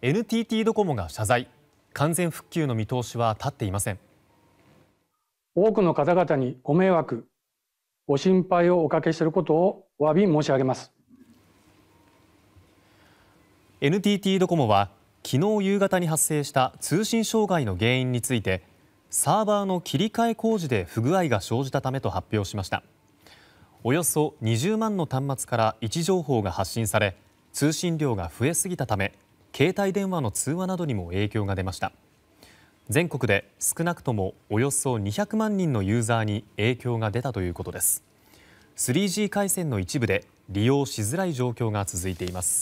NTT ドコモが謝罪完全復旧の見通しは立っていません多くの方々にご迷惑ご心配をおかけしていることをお詫び申し上げます NTT ドコモは昨日夕方に発生した通信障害の原因についてサーバーの切り替え工事で不具合が生じたためと発表しましたおよそ20万の端末から位置情報が発信され通信量が増えすぎたため携帯電話の通話などにも影響が出ました全国で少なくともおよそ200万人のユーザーに影響が出たということです 3G 回線の一部で利用しづらい状況が続いています